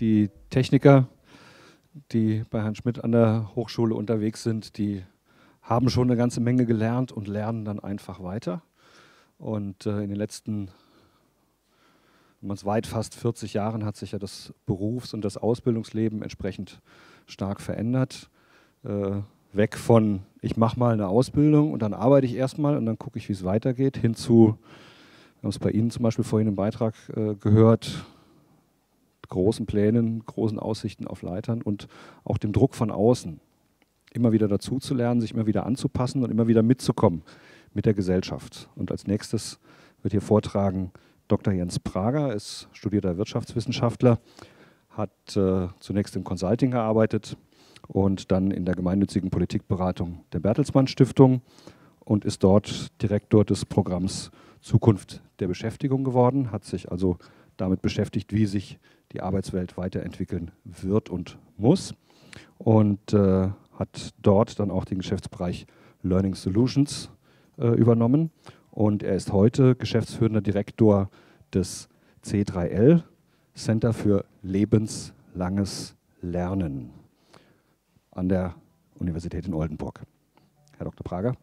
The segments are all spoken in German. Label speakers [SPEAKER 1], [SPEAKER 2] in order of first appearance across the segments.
[SPEAKER 1] Die Techniker, die bei Herrn Schmidt an der Hochschule unterwegs sind, die haben schon eine ganze Menge gelernt und lernen dann einfach weiter. Und äh, in den letzten man weit fast 40 Jahren hat sich ja das Berufs- und das Ausbildungsleben entsprechend stark verändert. Äh, weg von, ich mache mal eine Ausbildung und dann arbeite ich erstmal und dann gucke ich, wie es weitergeht, hin zu, wir haben es bei Ihnen zum Beispiel vorhin im Beitrag äh, gehört, großen Plänen, großen Aussichten auf Leitern und auch dem Druck von außen. Immer wieder dazuzulernen, sich immer wieder anzupassen und immer wieder mitzukommen mit der Gesellschaft. Und als nächstes wird hier vortragen Dr. Jens Prager ist studierter Wirtschaftswissenschaftler, hat äh, zunächst im Consulting gearbeitet und dann in der gemeinnützigen Politikberatung der Bertelsmann Stiftung und ist dort Direktor des Programms Zukunft der Beschäftigung geworden, hat sich also damit beschäftigt, wie sich die Arbeitswelt weiterentwickeln wird und muss und äh, hat dort dann auch den Geschäftsbereich Learning Solutions äh, übernommen und er ist heute geschäftsführender Direktor des C3L, Center für lebenslanges Lernen an der Universität in Oldenburg. Herr Dr. Prager,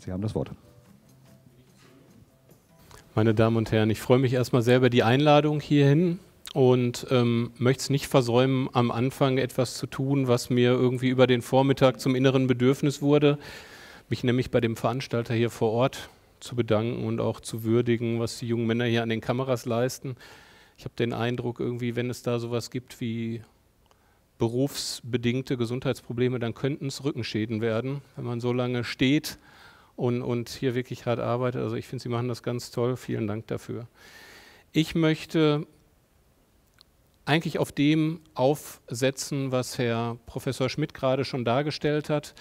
[SPEAKER 1] Sie haben das Wort.
[SPEAKER 2] Meine Damen und Herren, ich freue mich erstmal sehr über die Einladung hierhin und ähm, möchte es nicht versäumen, am Anfang etwas zu tun, was mir irgendwie über den Vormittag zum inneren Bedürfnis wurde, mich nämlich bei dem Veranstalter hier vor Ort zu bedanken und auch zu würdigen, was die jungen Männer hier an den Kameras leisten. Ich habe den Eindruck, irgendwie, wenn es da sowas gibt wie berufsbedingte Gesundheitsprobleme, dann könnten es Rückenschäden werden, wenn man so lange steht und, und hier wirklich hart arbeitet. Also ich finde, Sie machen das ganz toll. Vielen Dank dafür. Ich möchte eigentlich auf dem aufsetzen, was Herr Professor Schmidt gerade schon dargestellt hat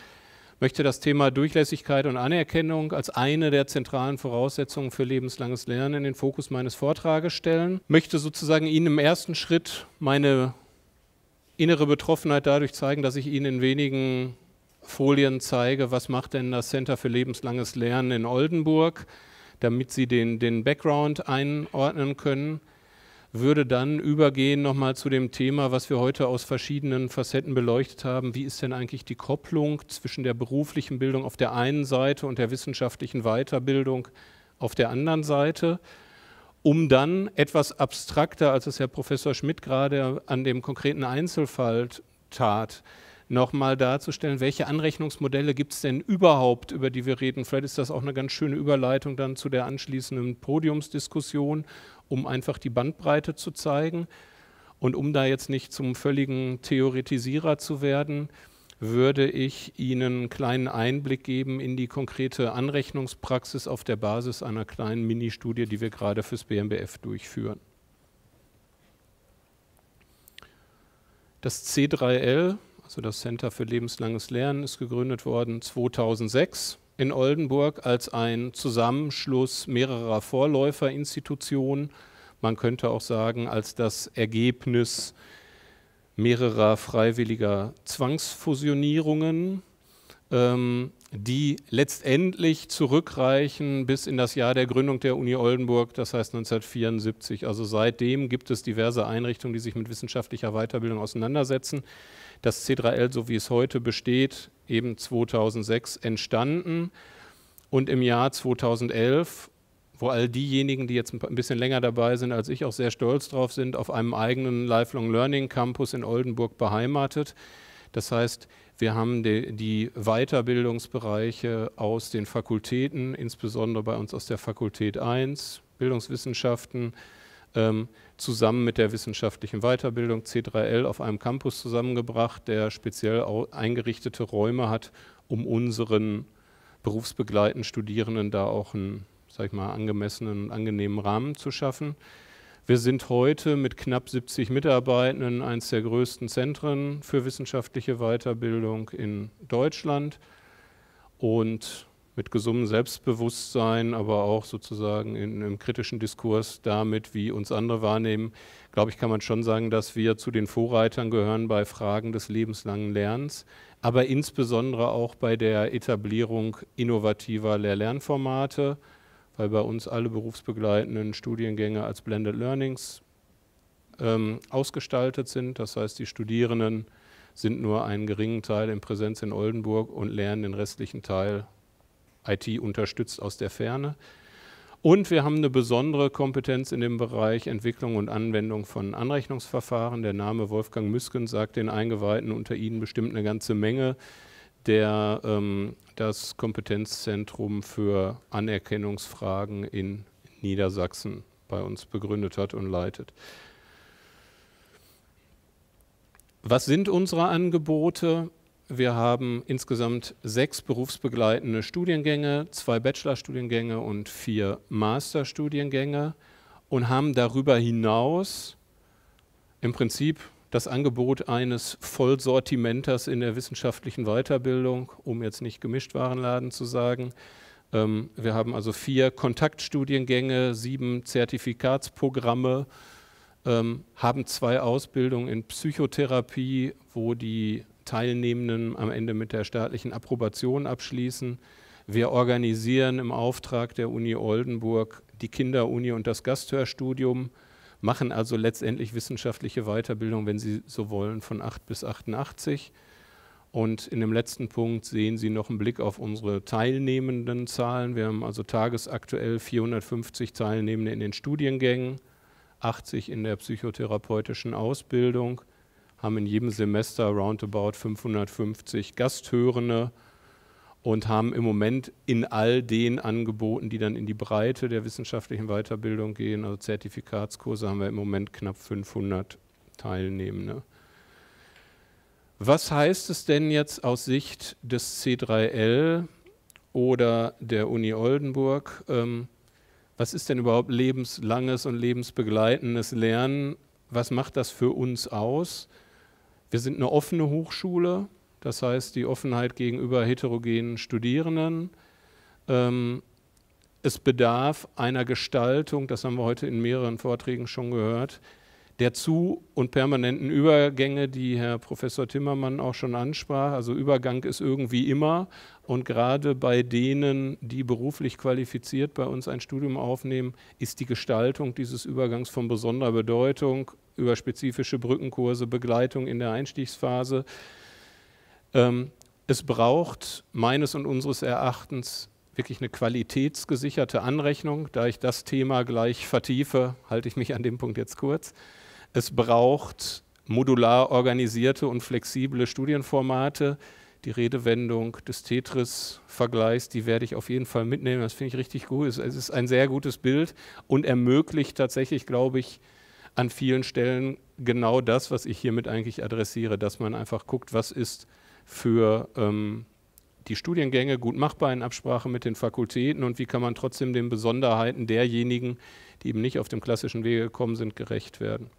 [SPEAKER 2] möchte das Thema Durchlässigkeit und Anerkennung als eine der zentralen Voraussetzungen für lebenslanges Lernen in den Fokus meines Vortrages stellen. Möchte sozusagen Ihnen im ersten Schritt meine innere Betroffenheit dadurch zeigen, dass ich Ihnen in wenigen Folien zeige, was macht denn das Center für lebenslanges Lernen in Oldenburg, damit Sie den, den Background einordnen können würde dann übergehen nochmal zu dem Thema, was wir heute aus verschiedenen Facetten beleuchtet haben. Wie ist denn eigentlich die Kopplung zwischen der beruflichen Bildung auf der einen Seite und der wissenschaftlichen Weiterbildung auf der anderen Seite? um dann etwas abstrakter, als es Herr Professor Schmidt gerade an dem konkreten Einzelfall tat, nochmal darzustellen, welche Anrechnungsmodelle gibt es denn überhaupt, über die wir reden. Vielleicht ist das auch eine ganz schöne Überleitung dann zu der anschließenden Podiumsdiskussion um einfach die Bandbreite zu zeigen. Und um da jetzt nicht zum völligen Theoretisierer zu werden, würde ich Ihnen einen kleinen Einblick geben in die konkrete Anrechnungspraxis auf der Basis einer kleinen Ministudie, die wir gerade fürs BMBF durchführen. Das C3L, also das Center für lebenslanges Lernen, ist gegründet worden 2006 in Oldenburg als ein Zusammenschluss mehrerer Vorläuferinstitutionen. Man könnte auch sagen, als das Ergebnis mehrerer freiwilliger Zwangsfusionierungen, ähm, die letztendlich zurückreichen bis in das Jahr der Gründung der Uni Oldenburg, das heißt 1974. Also seitdem gibt es diverse Einrichtungen, die sich mit wissenschaftlicher Weiterbildung auseinandersetzen das C3L, so wie es heute besteht, eben 2006 entstanden. Und im Jahr 2011, wo all diejenigen, die jetzt ein bisschen länger dabei sind als ich, auch sehr stolz drauf sind, auf einem eigenen Lifelong Learning Campus in Oldenburg beheimatet. Das heißt, wir haben die, die Weiterbildungsbereiche aus den Fakultäten, insbesondere bei uns aus der Fakultät 1, Bildungswissenschaften, ähm, zusammen mit der wissenschaftlichen Weiterbildung C3L auf einem Campus zusammengebracht, der speziell eingerichtete Räume hat, um unseren berufsbegleitenden Studierenden da auch einen, sag ich mal, angemessenen und angenehmen Rahmen zu schaffen. Wir sind heute mit knapp 70 Mitarbeitenden eines der größten Zentren für wissenschaftliche Weiterbildung in Deutschland und mit gesundem Selbstbewusstsein, aber auch sozusagen in einem kritischen Diskurs damit, wie uns andere wahrnehmen, glaube ich, kann man schon sagen, dass wir zu den Vorreitern gehören bei Fragen des lebenslangen Lernens, aber insbesondere auch bei der Etablierung innovativer Lehr-Lernformate, weil bei uns alle berufsbegleitenden Studiengänge als Blended Learnings ähm, ausgestaltet sind. Das heißt, die Studierenden sind nur einen geringen Teil in Präsenz in Oldenburg und lernen den restlichen Teil IT unterstützt aus der Ferne. Und wir haben eine besondere Kompetenz in dem Bereich Entwicklung und Anwendung von Anrechnungsverfahren. Der Name Wolfgang Müsken sagt den Eingeweihten unter Ihnen bestimmt eine ganze Menge. Der ähm, das Kompetenzzentrum für Anerkennungsfragen in Niedersachsen bei uns begründet hat und leitet. Was sind unsere Angebote? Wir haben insgesamt sechs berufsbegleitende Studiengänge, zwei Bachelorstudiengänge und vier Masterstudiengänge und haben darüber hinaus im Prinzip das Angebot eines Vollsortimenters in der wissenschaftlichen Weiterbildung, um jetzt nicht gemischt Warenladen zu sagen. Ähm, wir haben also vier Kontaktstudiengänge, sieben Zertifikatsprogramme, ähm, haben zwei Ausbildungen in Psychotherapie, wo die Teilnehmenden am Ende mit der staatlichen Approbation abschließen. Wir organisieren im Auftrag der Uni Oldenburg die Kinderuni und das Gasthörstudium, machen also letztendlich wissenschaftliche Weiterbildung, wenn Sie so wollen, von 8 bis 88. Und in dem letzten Punkt sehen Sie noch einen Blick auf unsere teilnehmenden Zahlen. Wir haben also tagesaktuell 450 Teilnehmende in den Studiengängen, 80 in der psychotherapeutischen Ausbildung, haben in jedem Semester roundabout 550 Gasthörende und haben im Moment in all den Angeboten, die dann in die Breite der wissenschaftlichen Weiterbildung gehen, also Zertifikatskurse, haben wir im Moment knapp 500 Teilnehmende. Was heißt es denn jetzt aus Sicht des C3L oder der Uni Oldenburg? Ähm, was ist denn überhaupt lebenslanges und lebensbegleitendes Lernen? Was macht das für uns aus? Wir sind eine offene Hochschule, das heißt die Offenheit gegenüber heterogenen Studierenden. Ähm, es bedarf einer Gestaltung, das haben wir heute in mehreren Vorträgen schon gehört, der Zu- und permanenten Übergänge, die Herr Professor Timmermann auch schon ansprach. Also Übergang ist irgendwie immer und gerade bei denen, die beruflich qualifiziert bei uns ein Studium aufnehmen, ist die Gestaltung dieses Übergangs von besonderer Bedeutung über spezifische Brückenkurse, Begleitung in der Einstiegsphase. Ähm, es braucht meines und unseres Erachtens wirklich eine qualitätsgesicherte Anrechnung. Da ich das Thema gleich vertiefe, halte ich mich an dem Punkt jetzt kurz. Es braucht modular organisierte und flexible Studienformate. Die Redewendung des Tetris-Vergleichs, die werde ich auf jeden Fall mitnehmen. Das finde ich richtig gut. Es ist ein sehr gutes Bild und ermöglicht tatsächlich, glaube ich, an vielen Stellen genau das, was ich hiermit eigentlich adressiere, dass man einfach guckt, was ist für ähm, die Studiengänge gut machbar in Absprache mit den Fakultäten und wie kann man trotzdem den Besonderheiten derjenigen, die eben nicht auf dem klassischen Wege gekommen sind, gerecht werden.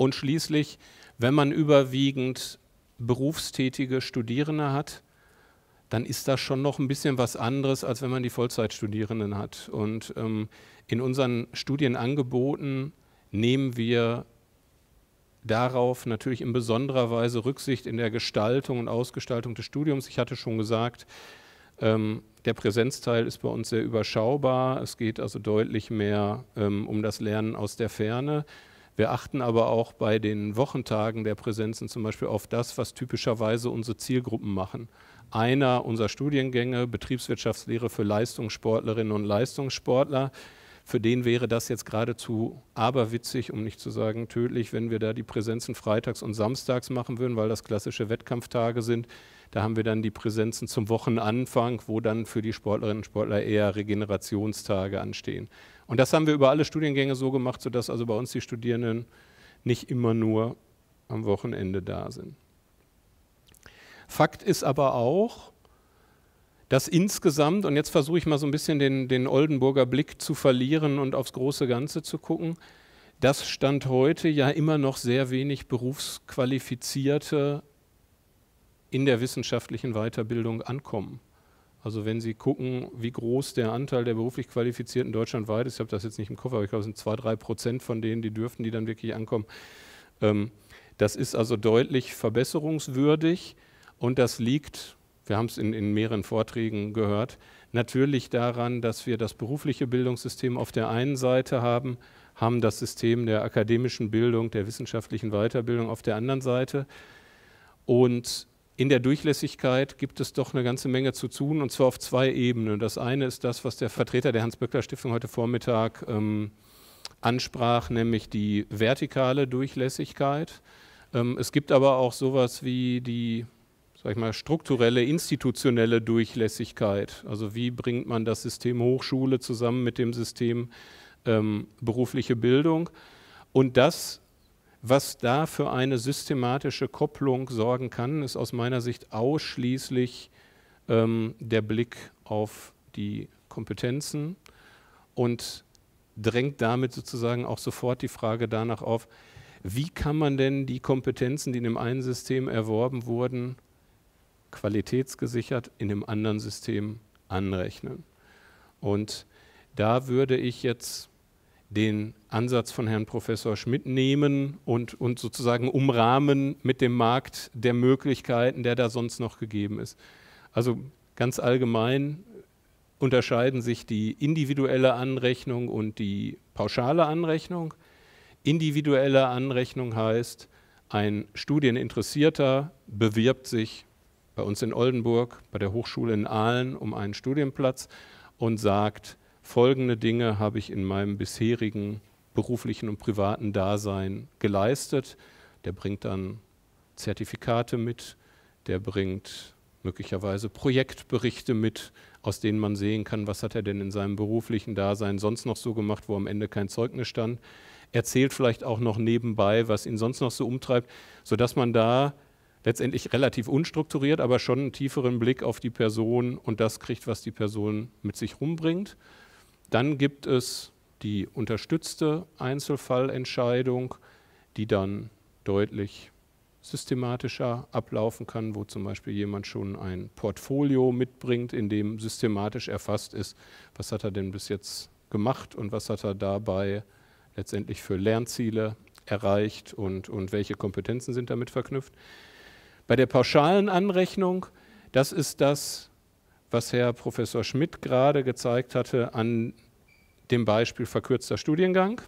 [SPEAKER 2] Und schließlich, wenn man überwiegend berufstätige Studierende hat, dann ist das schon noch ein bisschen was anderes, als wenn man die Vollzeitstudierenden hat. Und ähm, in unseren Studienangeboten nehmen wir darauf natürlich in besonderer Weise Rücksicht in der Gestaltung und Ausgestaltung des Studiums. Ich hatte schon gesagt, ähm, der Präsenzteil ist bei uns sehr überschaubar. Es geht also deutlich mehr ähm, um das Lernen aus der Ferne. Wir achten aber auch bei den Wochentagen der Präsenzen zum Beispiel auf das, was typischerweise unsere Zielgruppen machen. Einer unserer Studiengänge, Betriebswirtschaftslehre für Leistungssportlerinnen und Leistungssportler, für den wäre das jetzt geradezu aberwitzig, um nicht zu sagen tödlich, wenn wir da die Präsenzen freitags und samstags machen würden, weil das klassische Wettkampftage sind. Da haben wir dann die Präsenzen zum Wochenanfang, wo dann für die Sportlerinnen und Sportler eher Regenerationstage anstehen. Und das haben wir über alle Studiengänge so gemacht, sodass also bei uns die Studierenden nicht immer nur am Wochenende da sind. Fakt ist aber auch, dass insgesamt, und jetzt versuche ich mal so ein bisschen den, den Oldenburger Blick zu verlieren und aufs große Ganze zu gucken, dass Stand heute ja immer noch sehr wenig Berufsqualifizierte in der wissenschaftlichen Weiterbildung ankommen. Also wenn Sie gucken, wie groß der Anteil der beruflich Qualifizierten deutschlandweit ist, ich habe das jetzt nicht im Kopf, aber ich glaube, es sind zwei, drei Prozent von denen, die dürften, die dann wirklich ankommen. Ähm, das ist also deutlich verbesserungswürdig und das liegt wir haben es in, in mehreren Vorträgen gehört, natürlich daran, dass wir das berufliche Bildungssystem auf der einen Seite haben, haben das System der akademischen Bildung, der wissenschaftlichen Weiterbildung auf der anderen Seite. Und in der Durchlässigkeit gibt es doch eine ganze Menge zu tun, und zwar auf zwei Ebenen. Das eine ist das, was der Vertreter der Hans-Böckler-Stiftung heute Vormittag ähm, ansprach, nämlich die vertikale Durchlässigkeit. Ähm, es gibt aber auch sowas wie die sag ich mal, strukturelle, institutionelle Durchlässigkeit. Also wie bringt man das System Hochschule zusammen mit dem System ähm, berufliche Bildung? Und das, was da für eine systematische Kopplung sorgen kann, ist aus meiner Sicht ausschließlich ähm, der Blick auf die Kompetenzen und drängt damit sozusagen auch sofort die Frage danach auf, wie kann man denn die Kompetenzen, die in dem einen System erworben wurden, qualitätsgesichert in dem anderen System anrechnen. Und da würde ich jetzt den Ansatz von Herrn Professor Schmidt nehmen und, und sozusagen umrahmen mit dem Markt der Möglichkeiten, der da sonst noch gegeben ist. Also ganz allgemein unterscheiden sich die individuelle Anrechnung und die pauschale Anrechnung. Individuelle Anrechnung heißt, ein Studieninteressierter bewirbt sich bei uns in Oldenburg, bei der Hochschule in Aalen um einen Studienplatz und sagt, folgende Dinge habe ich in meinem bisherigen beruflichen und privaten Dasein geleistet. Der bringt dann Zertifikate mit, der bringt möglicherweise Projektberichte mit, aus denen man sehen kann, was hat er denn in seinem beruflichen Dasein sonst noch so gemacht, wo am Ende kein Zeugnis stand. Erzählt vielleicht auch noch nebenbei, was ihn sonst noch so umtreibt, sodass man da letztendlich relativ unstrukturiert, aber schon einen tieferen Blick auf die Person und das kriegt, was die Person mit sich rumbringt. Dann gibt es die unterstützte Einzelfallentscheidung, die dann deutlich systematischer ablaufen kann, wo zum Beispiel jemand schon ein Portfolio mitbringt, in dem systematisch erfasst ist, was hat er denn bis jetzt gemacht und was hat er dabei letztendlich für Lernziele erreicht und, und welche Kompetenzen sind damit verknüpft. Bei der pauschalen Anrechnung, das ist das, was Herr Professor Schmidt gerade gezeigt hatte an dem Beispiel verkürzter Studiengang,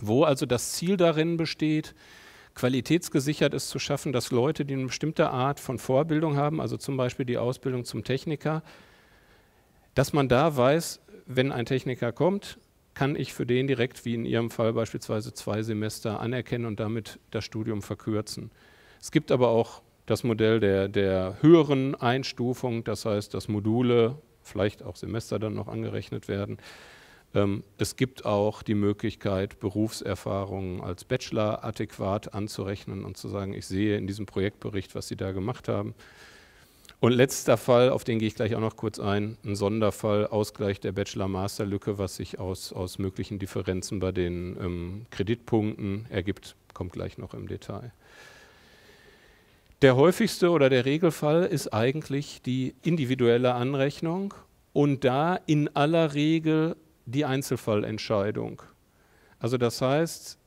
[SPEAKER 2] wo also das Ziel darin besteht, qualitätsgesichert ist zu schaffen, dass Leute, die eine bestimmte Art von Vorbildung haben, also zum Beispiel die Ausbildung zum Techniker, dass man da weiß, wenn ein Techniker kommt, kann ich für den direkt, wie in Ihrem Fall beispielsweise, zwei Semester anerkennen und damit das Studium verkürzen. Es gibt aber auch das Modell der, der höheren Einstufung, das heißt, dass Module, vielleicht auch Semester dann noch angerechnet werden. Ähm, es gibt auch die Möglichkeit, Berufserfahrungen als Bachelor adäquat anzurechnen und zu sagen, ich sehe in diesem Projektbericht, was Sie da gemacht haben. Und letzter Fall, auf den gehe ich gleich auch noch kurz ein, ein Sonderfall, Ausgleich der Bachelor-Master-Lücke, was sich aus, aus möglichen Differenzen bei den ähm, Kreditpunkten ergibt, kommt gleich noch im Detail. Der häufigste oder der Regelfall ist eigentlich die individuelle Anrechnung und da in aller Regel die Einzelfallentscheidung. Also das heißt,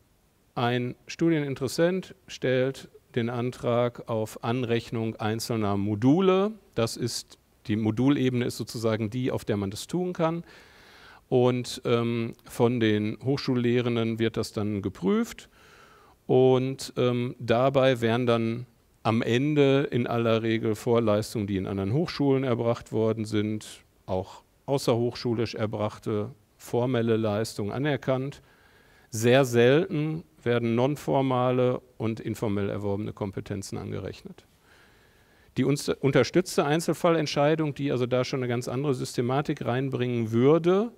[SPEAKER 2] ein Studieninteressent stellt den Antrag auf Anrechnung einzelner Module. Das ist die Modulebene ist sozusagen die, auf der man das tun kann. Und ähm, von den Hochschullehrenden wird das dann geprüft. Und ähm, dabei werden dann am Ende in aller Regel Vorleistungen, die in anderen Hochschulen erbracht worden sind, auch außerhochschulisch erbrachte formelle Leistungen anerkannt. Sehr selten werden nonformale und informell erworbene Kompetenzen angerechnet. Die uns unterstützte Einzelfallentscheidung, die also da schon eine ganz andere Systematik reinbringen würde,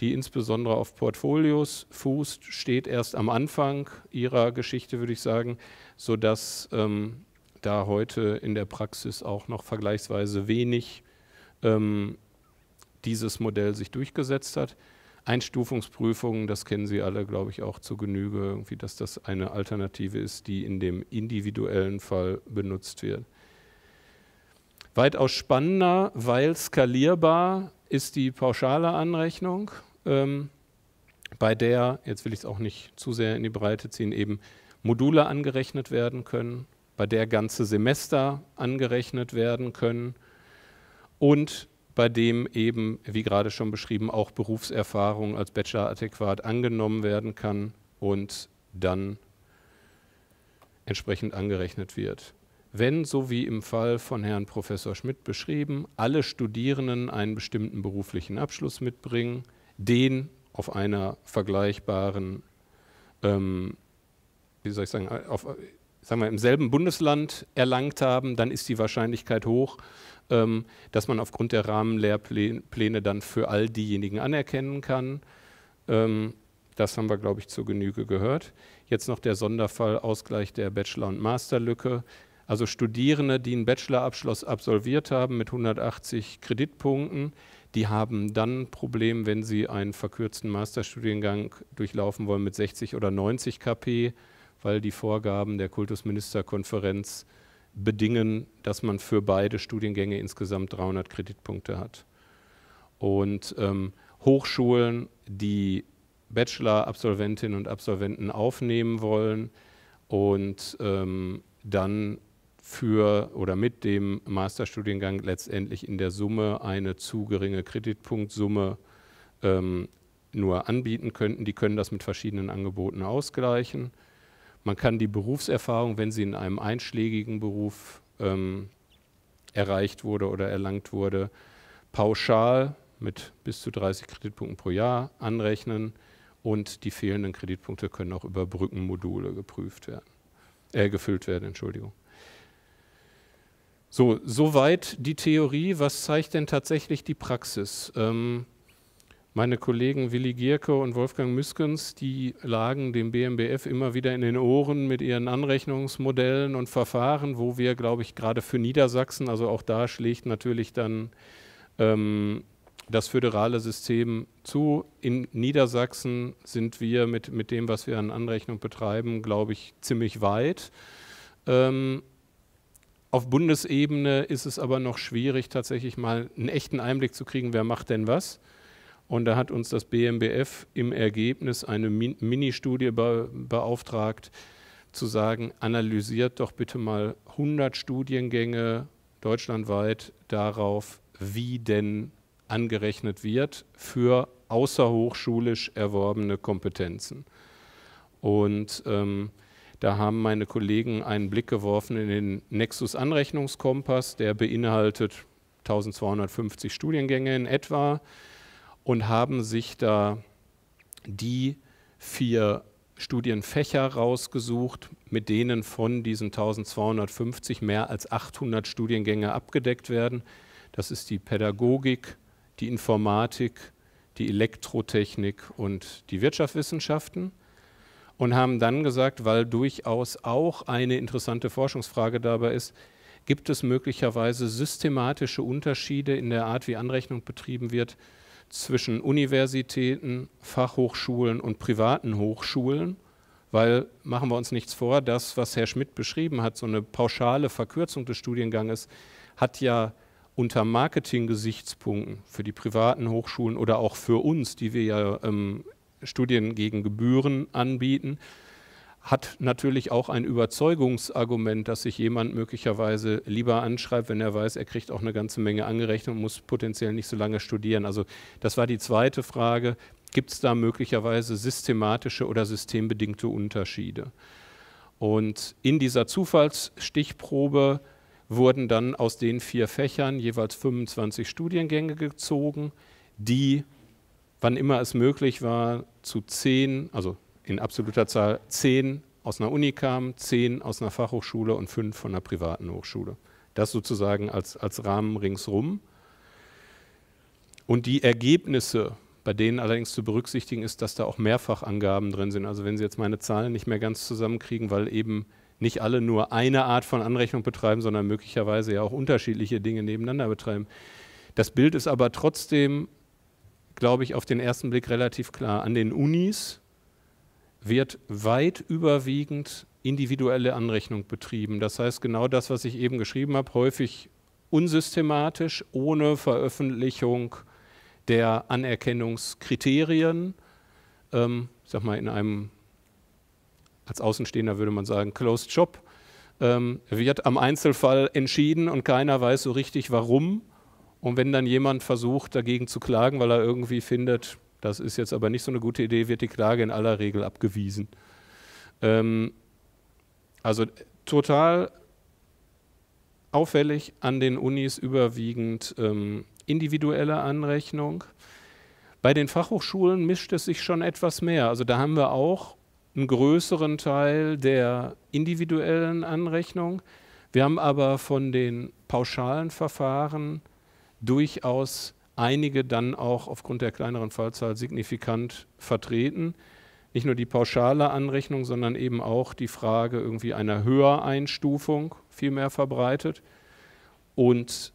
[SPEAKER 2] die insbesondere auf Portfolios fußt, steht erst am Anfang ihrer Geschichte, würde ich sagen, sodass ähm, da heute in der Praxis auch noch vergleichsweise wenig ähm, dieses Modell sich durchgesetzt hat. Einstufungsprüfungen, das kennen Sie alle, glaube ich, auch zu Genüge, irgendwie, dass das eine Alternative ist, die in dem individuellen Fall benutzt wird. Weitaus spannender, weil skalierbar, ist die pauschale Anrechnung ähm, bei der, jetzt will ich es auch nicht zu sehr in die Breite ziehen, eben Module angerechnet werden können, bei der ganze Semester angerechnet werden können und bei dem eben, wie gerade schon beschrieben, auch Berufserfahrung als Bachelor adäquat angenommen werden kann und dann entsprechend angerechnet wird. Wenn, so wie im Fall von Herrn Professor Schmidt beschrieben, alle Studierenden einen bestimmten beruflichen Abschluss mitbringen, den auf einer vergleichbaren, ähm, wie soll ich sagen, auf, sagen wir, im selben Bundesland erlangt haben, dann ist die Wahrscheinlichkeit hoch, ähm, dass man aufgrund der Rahmenlehrpläne dann für all diejenigen anerkennen kann. Ähm, das haben wir, glaube ich, zur Genüge gehört. Jetzt noch der Sonderfall Ausgleich der Bachelor- und Masterlücke. Also Studierende, die einen Bachelorabschluss absolviert haben mit 180 Kreditpunkten, die haben dann ein Problem, wenn sie einen verkürzten Masterstudiengang durchlaufen wollen mit 60 oder 90 KP, weil die Vorgaben der Kultusministerkonferenz bedingen, dass man für beide Studiengänge insgesamt 300 Kreditpunkte hat. Und ähm, Hochschulen, die Bachelor-Absolventinnen und Absolventen aufnehmen wollen und ähm, dann für oder mit dem Masterstudiengang letztendlich in der Summe eine zu geringe Kreditpunktsumme ähm, nur anbieten könnten. Die können das mit verschiedenen Angeboten ausgleichen. Man kann die Berufserfahrung, wenn sie in einem einschlägigen Beruf ähm, erreicht wurde oder erlangt wurde, pauschal mit bis zu 30 Kreditpunkten pro Jahr anrechnen und die fehlenden Kreditpunkte können auch über Brückenmodule geprüft werden, äh, gefüllt werden, Entschuldigung. So, soweit die Theorie. Was zeigt denn tatsächlich die Praxis? Ähm, meine Kollegen Willi Gierke und Wolfgang Müskens, die lagen dem BMBF immer wieder in den Ohren mit ihren Anrechnungsmodellen und Verfahren, wo wir, glaube ich, gerade für Niedersachsen, also auch da schlägt natürlich dann ähm, das föderale System zu. In Niedersachsen sind wir mit, mit dem, was wir an Anrechnung betreiben, glaube ich, ziemlich weit. Ähm, auf Bundesebene ist es aber noch schwierig, tatsächlich mal einen echten Einblick zu kriegen, wer macht denn was. Und da hat uns das BMBF im Ergebnis eine Mini-Studie be beauftragt, zu sagen, analysiert doch bitte mal 100 Studiengänge deutschlandweit darauf, wie denn angerechnet wird für außerhochschulisch erworbene Kompetenzen. Und ähm, da haben meine Kollegen einen Blick geworfen in den Nexus Anrechnungskompass, der beinhaltet 1250 Studiengänge in etwa und haben sich da die vier Studienfächer rausgesucht, mit denen von diesen 1250 mehr als 800 Studiengänge abgedeckt werden. Das ist die Pädagogik, die Informatik, die Elektrotechnik und die Wirtschaftswissenschaften und haben dann gesagt, weil durchaus auch eine interessante Forschungsfrage dabei ist, gibt es möglicherweise systematische Unterschiede in der Art, wie Anrechnung betrieben wird zwischen Universitäten, Fachhochschulen und privaten Hochschulen? Weil machen wir uns nichts vor, das, was Herr Schmidt beschrieben hat, so eine pauschale Verkürzung des Studienganges, hat ja unter Marketing-Gesichtspunkten für die privaten Hochschulen oder auch für uns, die wir ja ähm, Studien gegen Gebühren anbieten, hat natürlich auch ein Überzeugungsargument, dass sich jemand möglicherweise lieber anschreibt, wenn er weiß, er kriegt auch eine ganze Menge angerechnet und muss potenziell nicht so lange studieren. Also das war die zweite Frage. Gibt es da möglicherweise systematische oder systembedingte Unterschiede? Und in dieser Zufallsstichprobe wurden dann aus den vier Fächern jeweils 25 Studiengänge gezogen, die wann immer es möglich war, zu zehn, also in absoluter Zahl zehn aus einer Uni kamen, zehn aus einer Fachhochschule und fünf von einer privaten Hochschule. Das sozusagen als, als Rahmen ringsrum. Und die Ergebnisse, bei denen allerdings zu berücksichtigen ist, dass da auch Mehrfachangaben drin sind. Also wenn Sie jetzt meine Zahlen nicht mehr ganz zusammenkriegen, weil eben nicht alle nur eine Art von Anrechnung betreiben, sondern möglicherweise ja auch unterschiedliche Dinge nebeneinander betreiben. Das Bild ist aber trotzdem glaube ich, auf den ersten Blick relativ klar. An den Unis wird weit überwiegend individuelle Anrechnung betrieben. Das heißt, genau das, was ich eben geschrieben habe, häufig unsystematisch, ohne Veröffentlichung der Anerkennungskriterien. Ähm, ich sag mal, in einem, als Außenstehender würde man sagen, Closed Shop, ähm, wird am Einzelfall entschieden und keiner weiß so richtig, warum. Und wenn dann jemand versucht, dagegen zu klagen, weil er irgendwie findet, das ist jetzt aber nicht so eine gute Idee, wird die Klage in aller Regel abgewiesen. Ähm, also total auffällig an den Unis überwiegend ähm, individuelle Anrechnung. Bei den Fachhochschulen mischt es sich schon etwas mehr. Also da haben wir auch einen größeren Teil der individuellen Anrechnung. Wir haben aber von den pauschalen Verfahren durchaus einige dann auch aufgrund der kleineren Fallzahl signifikant vertreten. Nicht nur die pauschale Anrechnung, sondern eben auch die Frage irgendwie einer Höhereinstufung viel mehr verbreitet. Und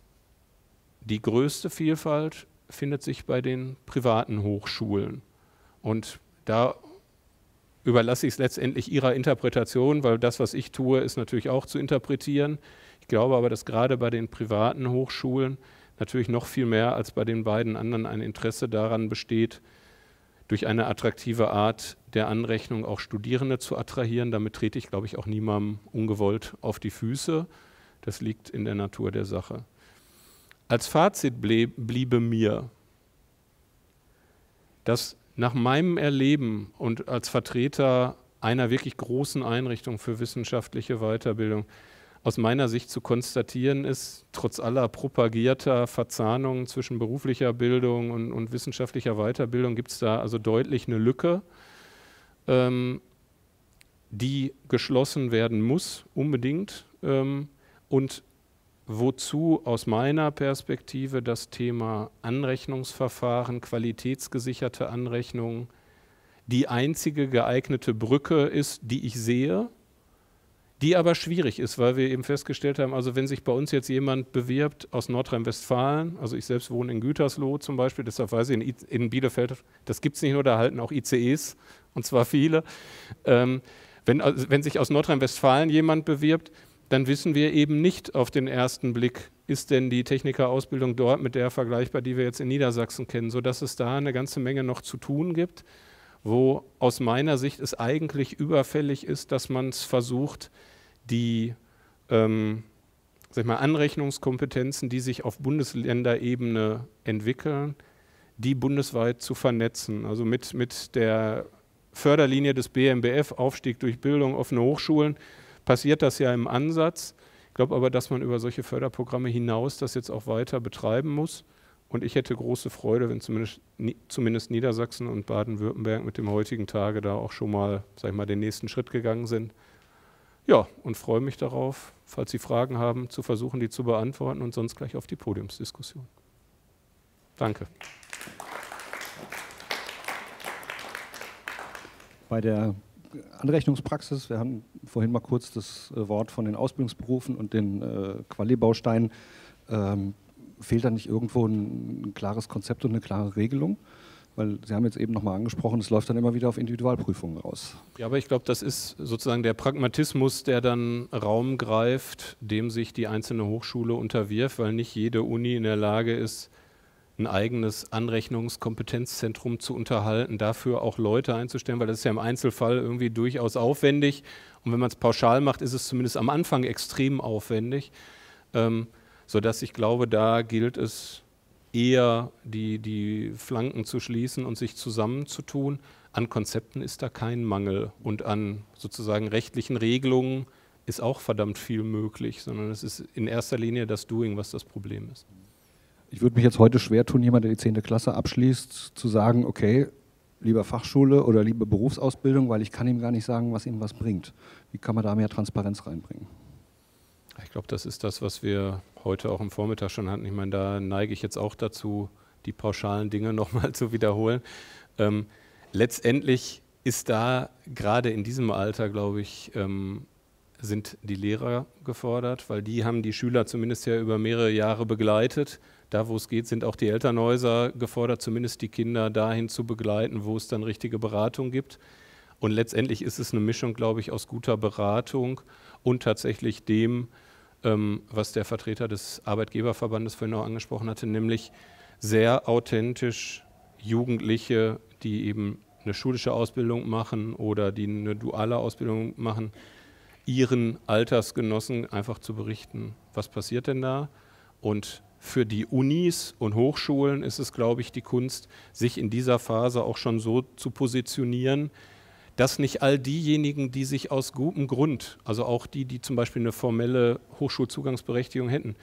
[SPEAKER 2] die größte Vielfalt findet sich bei den privaten Hochschulen. Und da überlasse ich es letztendlich Ihrer Interpretation, weil das, was ich tue, ist natürlich auch zu interpretieren. Ich glaube aber, dass gerade bei den privaten Hochschulen natürlich noch viel mehr als bei den beiden anderen ein Interesse daran besteht, durch eine attraktive Art der Anrechnung auch Studierende zu attrahieren. Damit trete ich, glaube ich, auch niemandem ungewollt auf die Füße. Das liegt in der Natur der Sache. Als Fazit bliebe mir, dass nach meinem Erleben und als Vertreter einer wirklich großen Einrichtung für wissenschaftliche Weiterbildung aus meiner Sicht zu konstatieren ist, trotz aller propagierter Verzahnungen zwischen beruflicher Bildung und, und wissenschaftlicher Weiterbildung gibt es da also deutlich eine Lücke, ähm, die geschlossen werden muss, unbedingt. Ähm, und wozu aus meiner Perspektive das Thema Anrechnungsverfahren, qualitätsgesicherte Anrechnung die einzige geeignete Brücke ist, die ich sehe die aber schwierig ist, weil wir eben festgestellt haben, also wenn sich bei uns jetzt jemand bewirbt aus Nordrhein-Westfalen, also ich selbst wohne in Gütersloh zum Beispiel, deshalb weiß ich, in, I in Bielefeld, das gibt es nicht nur, da halten auch ICEs und zwar viele. Ähm, wenn, also, wenn sich aus Nordrhein-Westfalen jemand bewirbt, dann wissen wir eben nicht auf den ersten Blick, ist denn die Technikerausbildung dort mit der vergleichbar, die wir jetzt in Niedersachsen kennen, sodass es da eine ganze Menge noch zu tun gibt, wo aus meiner Sicht es eigentlich überfällig ist, dass man es versucht, die ähm, sag mal, Anrechnungskompetenzen, die sich auf Bundesländerebene entwickeln, die bundesweit zu vernetzen. Also mit, mit der Förderlinie des BMBF, Aufstieg durch Bildung, offene Hochschulen, passiert das ja im Ansatz. Ich glaube aber, dass man über solche Förderprogramme hinaus das jetzt auch weiter betreiben muss. Und ich hätte große Freude, wenn zumindest, zumindest Niedersachsen und Baden-Württemberg mit dem heutigen Tage da auch schon mal, sag ich mal, den nächsten Schritt gegangen sind. Ja, und freue mich darauf, falls Sie Fragen haben, zu versuchen, die zu beantworten und sonst gleich auf die Podiumsdiskussion. Danke.
[SPEAKER 1] Bei der Anrechnungspraxis, wir haben vorhin mal kurz das äh, Wort von den Ausbildungsberufen und den äh, Quali-Bausteinen. Ähm, fehlt da nicht irgendwo ein, ein klares Konzept und eine klare Regelung? Weil Sie haben jetzt eben nochmal angesprochen, es läuft dann immer wieder auf Individualprüfungen raus.
[SPEAKER 2] Ja, aber ich glaube, das ist sozusagen der Pragmatismus, der dann Raum greift, dem sich die einzelne Hochschule unterwirft, weil nicht jede Uni in der Lage ist, ein eigenes Anrechnungskompetenzzentrum zu unterhalten, dafür auch Leute einzustellen, weil das ist ja im Einzelfall irgendwie durchaus aufwendig. Und wenn man es pauschal macht, ist es zumindest am Anfang extrem aufwendig, ähm, sodass ich glaube, da gilt es eher die, die Flanken zu schließen und sich zusammenzutun. An Konzepten ist da kein Mangel und an sozusagen rechtlichen Regelungen ist auch verdammt viel möglich, sondern es ist in erster Linie das Doing, was das Problem ist.
[SPEAKER 1] Ich würde mich jetzt heute schwer tun, jemand, der die 10. Klasse abschließt, zu sagen, okay, lieber Fachschule oder liebe Berufsausbildung, weil ich kann ihm gar nicht sagen, was ihm was bringt. Wie kann man da mehr Transparenz reinbringen?
[SPEAKER 2] Ich glaube, das ist das, was wir heute auch im Vormittag schon hatten. Ich meine, da neige ich jetzt auch dazu, die pauschalen Dinge nochmal zu wiederholen. Ähm, letztendlich ist da gerade in diesem Alter, glaube ich, ähm, sind die Lehrer gefordert, weil die haben die Schüler zumindest ja über mehrere Jahre begleitet. Da, wo es geht, sind auch die Elternhäuser gefordert, zumindest die Kinder dahin zu begleiten, wo es dann richtige Beratung gibt. Und letztendlich ist es eine Mischung, glaube ich, aus guter Beratung und tatsächlich dem, ähm, was der Vertreter des Arbeitgeberverbandes vorhin auch angesprochen hatte, nämlich sehr authentisch Jugendliche, die eben eine schulische Ausbildung machen oder die eine duale Ausbildung machen, ihren Altersgenossen einfach zu berichten, was passiert denn da. Und für die Unis und Hochschulen ist es, glaube ich, die Kunst, sich in dieser Phase auch schon so zu positionieren, dass nicht all diejenigen, die sich aus gutem Grund, also auch die, die zum Beispiel eine formelle Hochschulzugangsberechtigung hätten,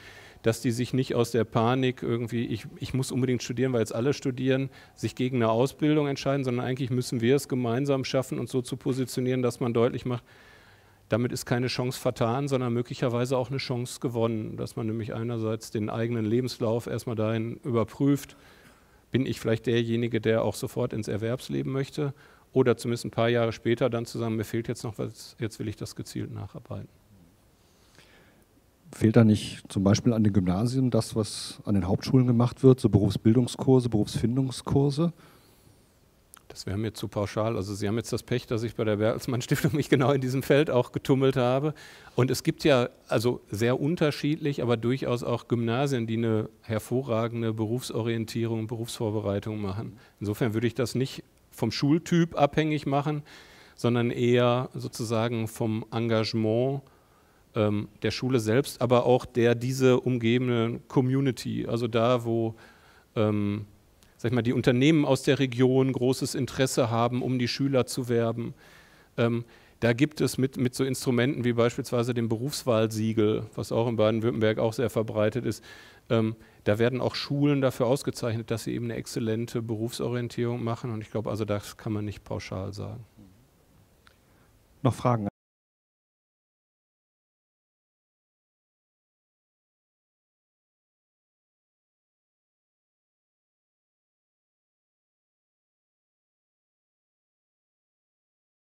[SPEAKER 2] dass die sich nicht aus der Panik irgendwie, ich, ich muss unbedingt studieren, weil jetzt alle studieren, sich gegen eine Ausbildung entscheiden, sondern eigentlich müssen wir es gemeinsam schaffen, uns so zu positionieren, dass man deutlich macht, damit ist keine Chance vertan, sondern möglicherweise auch eine Chance gewonnen, dass man nämlich einerseits den eigenen Lebenslauf erstmal dahin überprüft, bin ich vielleicht derjenige, der auch sofort ins Erwerbsleben möchte oder zumindest ein paar Jahre später dann zusammen, mir fehlt jetzt noch was, jetzt will ich das gezielt nacharbeiten.
[SPEAKER 1] Fehlt da nicht zum Beispiel an den Gymnasien das, was an den Hauptschulen gemacht wird, so Berufsbildungskurse, Berufsfindungskurse?
[SPEAKER 2] Das wäre mir zu pauschal. Also Sie haben jetzt das Pech, dass ich bei der Bertelsmann Stiftung mich genau in diesem Feld auch getummelt habe. Und es gibt ja also sehr unterschiedlich, aber durchaus auch Gymnasien, die eine hervorragende Berufsorientierung und Berufsvorbereitung machen. Insofern würde ich das nicht vom Schultyp abhängig machen, sondern eher sozusagen vom Engagement ähm, der Schule selbst, aber auch der diese umgebenden Community, also da, wo ähm, sag ich mal, die Unternehmen aus der Region großes Interesse haben, um die Schüler zu werben. Ähm, da gibt es mit, mit so Instrumenten wie beispielsweise dem Berufswahlsiegel, was auch in Baden-Württemberg auch sehr verbreitet ist, ähm, da werden auch Schulen dafür ausgezeichnet, dass sie eben eine exzellente Berufsorientierung machen. Und ich glaube, also das kann man nicht pauschal sagen.
[SPEAKER 1] Noch Fragen?